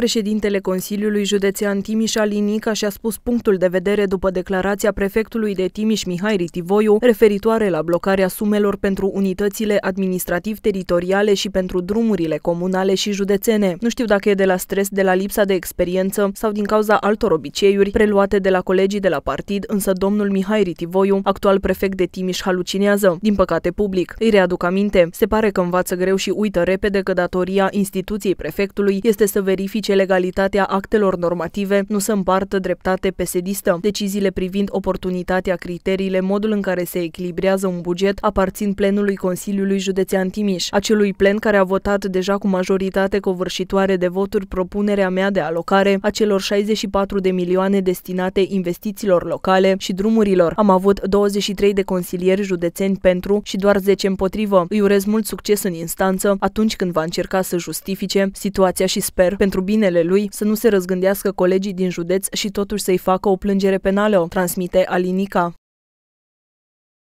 Președintele Consiliului Județean Timiș Alinica și-a spus punctul de vedere după declarația prefectului de Timiș Mihai Ritivoiu referitoare la blocarea sumelor pentru unitățile administrativ-teritoriale și pentru drumurile comunale și județene. Nu știu dacă e de la stres, de la lipsa de experiență sau din cauza altor obiceiuri preluate de la colegii de la partid, însă domnul Mihai Ritivoiu, actual prefect de Timiș, halucinează, din păcate public. Îi readuc aminte, se pare că învață greu și uită repede că datoria instituției prefectului este să verifice ce legalitatea actelor normative nu se împartă dreptate pesedistă. Deciziile privind oportunitatea, criteriile, modul în care se echilibrează un buget aparțin plenului Consiliului Județean Timiș, acelui plen care a votat deja cu majoritate covârșitoare de voturi propunerea mea de alocare a celor 64 de milioane destinate investițiilor locale și drumurilor. Am avut 23 de consilieri județeni pentru și doar 10 împotrivă. Îi urez mult succes în instanță atunci când va încerca să justifice situația și sper pentru bine binele lui să nu se răzgândească colegii din județ și totuși să-i facă o plângere penală, transmite Alinica.